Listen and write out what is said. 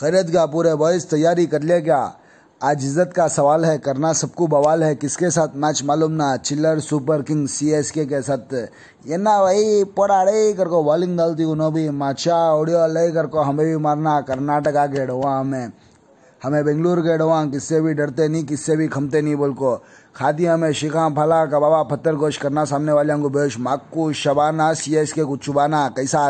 खैरत का पूरे बॉयज़ तैयारी कर लिया क्या आज इज्जत का सवाल है करना सबको बवाल है किसके साथ मैच मालूम ना चिल्लर सुपर किंग सी एस के के साथ ये ना भाई पड़ा रे कर को बॉलिंग डालती उन्होंने भी माचा ओडियो ले कर को हमें भी मारना कर्नाटका के डवा हमें हमें बेंगलुरु के डवा किससे भी डरते नहीं किससे भी खमते नहीं बोल को खादी हमें शिखा फला कबाबा पत्थर गोश करना सामने वाले हमको बेहोश माकू शबाना सी एस के कुछ चुबाना कैसा